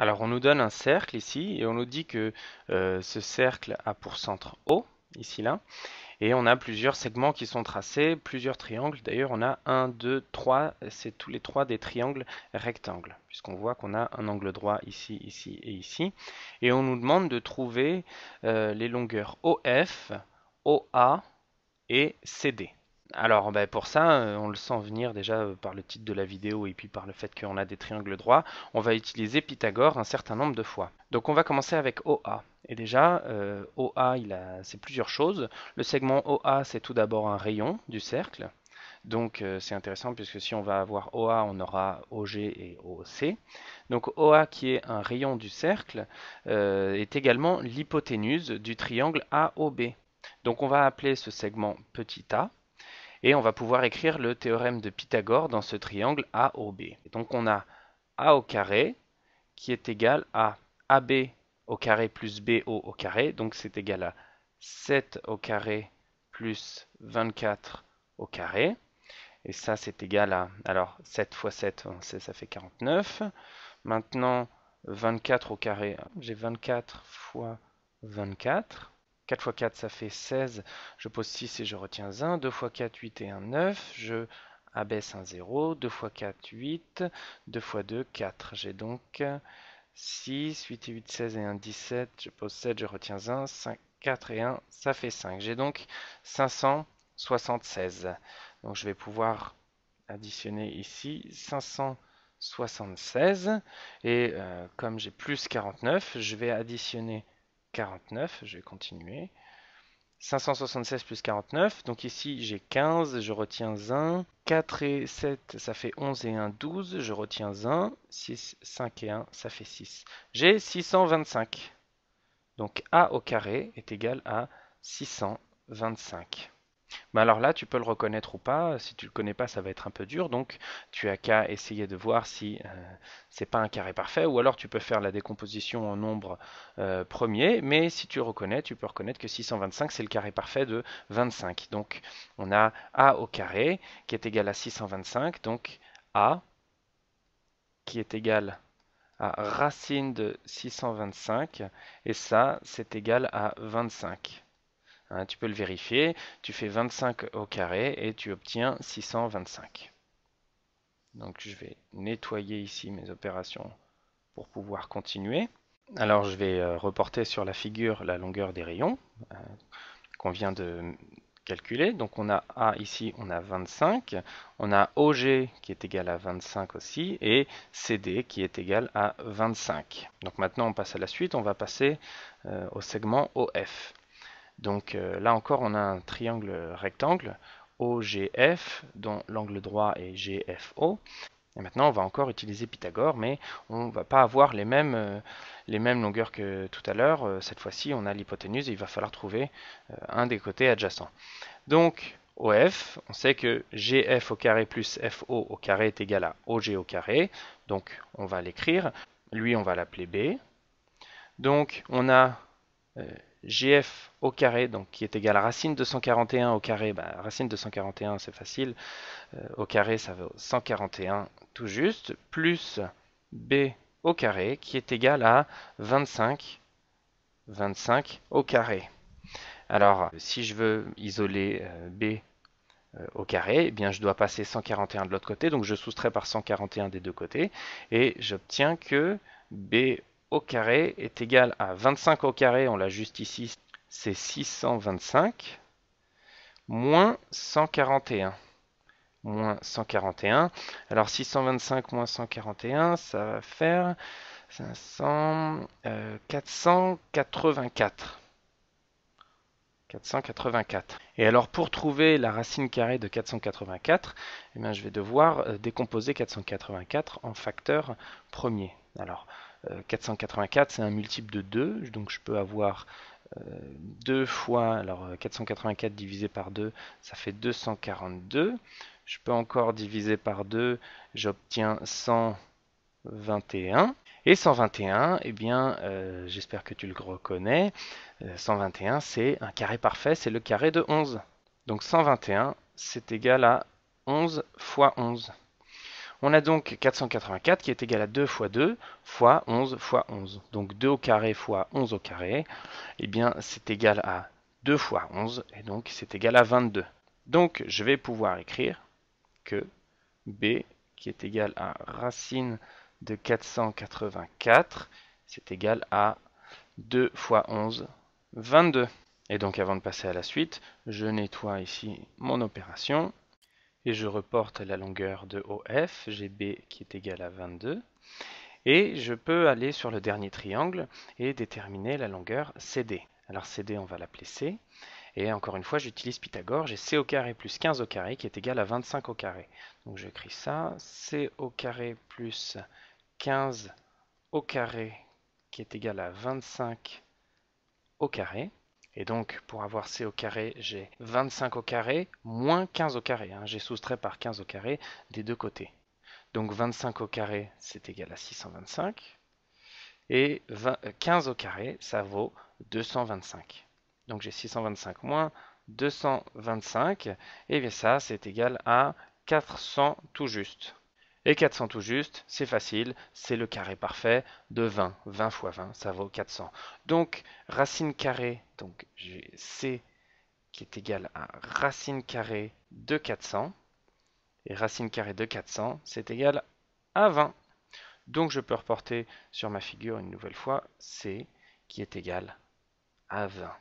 Alors on nous donne un cercle ici et on nous dit que euh, ce cercle a pour centre O, ici là, et on a plusieurs segments qui sont tracés, plusieurs triangles, d'ailleurs on a 1, 2, 3, c'est tous les trois des triangles rectangles, puisqu'on voit qu'on a un angle droit ici, ici et ici, et on nous demande de trouver euh, les longueurs OF, OA et CD. Alors ben, pour ça, euh, on le sent venir déjà euh, par le titre de la vidéo et puis par le fait qu'on a des triangles droits, on va utiliser Pythagore un certain nombre de fois. Donc on va commencer avec OA. Et déjà, euh, OA, c'est plusieurs choses. Le segment OA, c'est tout d'abord un rayon du cercle. Donc c'est intéressant puisque si on va avoir OA, on aura OG et OC. Donc OA qui est un rayon du cercle est également l'hypoténuse du triangle AOB. Donc on va appeler ce segment petit a et on va pouvoir écrire le théorème de Pythagore dans ce triangle AOB. Donc on a A qui est égal à AB au plus BO donc c'est égal à 7 au carré plus 24 au carré. Et ça, c'est égal à... Alors, 7 fois 7, ça fait 49. Maintenant, 24 au carré, j'ai 24 fois 24. 4 x 4, ça fait 16. Je pose 6 et je retiens 1. 2 x 4, 8 et 1, 9. Je abaisse un 0. 2 x 4, 8. 2 x 2, 4. J'ai donc 6, 8 et 8, 16 et 1, 17. Je pose 7, je retiens 1. 5, 4 et 1, ça fait 5. J'ai donc 576. Donc je vais pouvoir additionner ici 576. Et euh, comme j'ai plus 49, je vais additionner 49, je vais continuer. 576 plus 49, donc ici j'ai 15, je retiens 1. 4 et 7, ça fait 11 et 1, 12, je retiens 1. 6, 5 et 1, ça fait 6. J'ai 625. Donc a au carré est égal à 625. Mais alors là, tu peux le reconnaître ou pas. Si tu ne le connais pas, ça va être un peu dur. Donc, tu as qu'à essayer de voir si ce euh, c'est pas un carré parfait. Ou alors, tu peux faire la décomposition en nombre euh, premiers, premier. Mais si tu reconnais, tu peux reconnaître que 625, c'est le carré parfait de 25. Donc, on a A au carré qui est égal à 625. Donc, A qui est égal à racine de 625. Et ça, c'est égal à 25. Hein, tu peux le vérifier. Tu fais 25 au carré et tu obtiens 625. Donc je vais nettoyer ici mes opérations pour pouvoir continuer. Alors je vais euh, reporter sur la figure la longueur des rayons euh, qu'on vient de calculer. Donc on a A ici, on a 25, on a OG qui est égal à 25 aussi, et CD qui est égal à 25. Donc maintenant on passe à la suite, on va passer euh, au segment OF. Donc euh, là encore, on a un triangle rectangle OGF dont l'angle droit est GFO. Et maintenant, on va encore utiliser Pythagore, mais on ne va pas avoir les mêmes, euh, les mêmes longueurs que tout à l'heure. Euh, cette fois-ci, on a l'hypoténuse et il va falloir trouver un des côtés adjacents. Donc, OF, on sait que GF au carré plus FO au carré est égal à OG au carré. Donc, on va l'écrire. Lui, on va l'appeler B. Donc, on a gf au carré, donc qui est égal à racine de 141 au carré, bah, racine de 141 c'est facile, euh, au carré ça vaut 141 tout juste, plus b au carré qui est égal à 25, 25 au carré. Alors euh, si je veux isoler euh, b au carré, eh bien je dois passer 141 de l'autre côté, donc je soustrais par 141 des deux côtés, et j'obtiens que b au carré est égal à 25 au carré, on l'a juste ici, c'est 625, moins 141. Moins 141. Alors 625 moins 141, ça va faire 500, 484. 484. Et alors pour trouver la racine carrée de 484, eh bien je vais devoir euh, décomposer 484 en facteurs premiers. Alors 484, euh, c'est un multiple de 2, donc je peux avoir 2 euh, fois, alors 484 euh, divisé par 2, ça fait 242. Je peux encore diviser par 2, j'obtiens 121. Et 121, eh bien, j'espère que tu le reconnais, 121 c'est un carré parfait, c'est le carré de 11. Donc 121, c'est égal à 11 fois 11. On a donc 484 qui est égal à 2 fois 2 fois 11 fois 11. Donc 2 au carré fois 11 au carré, eh bien c'est égal à 2 fois 11 et donc c'est égal à 22. Donc je vais pouvoir écrire que b qui est égal à racine de 484, c'est égal à 2 fois 11, 22. Et donc avant de passer à la suite, je nettoie ici mon opération et je reporte la longueur de OF, GB qui est égale à 22. Et je peux aller sur le dernier triangle et déterminer la longueur CD. Alors CD, on va l'appeler C. Et encore une fois, j'utilise Pythagore, j'ai C au carré plus 15 au carré qui est égal à 25 au carré. Donc j'écris ça, C au carré plus 15 au carré qui est égal à 25 au carré. Et donc, pour avoir C au carré, j'ai 25 au carré moins 15 au carré. Hein. J'ai soustrait par 15 au carré des deux côtés. Donc 25 au carré, c'est égal à 625. Et 15 euh, au carré, ça vaut 225. Donc j'ai 625 moins 225. Et eh bien ça, c'est égal à 400 tout juste. Et 400 tout juste, c'est facile, c'est le carré parfait de 20. 20 fois 20, ça vaut 400. Donc, racine carrée, donc j'ai C qui est égal à racine carrée de 400. Et racine carrée de 400, c'est égal à 20. Donc je peux reporter sur ma figure une nouvelle fois C qui est égal à 20.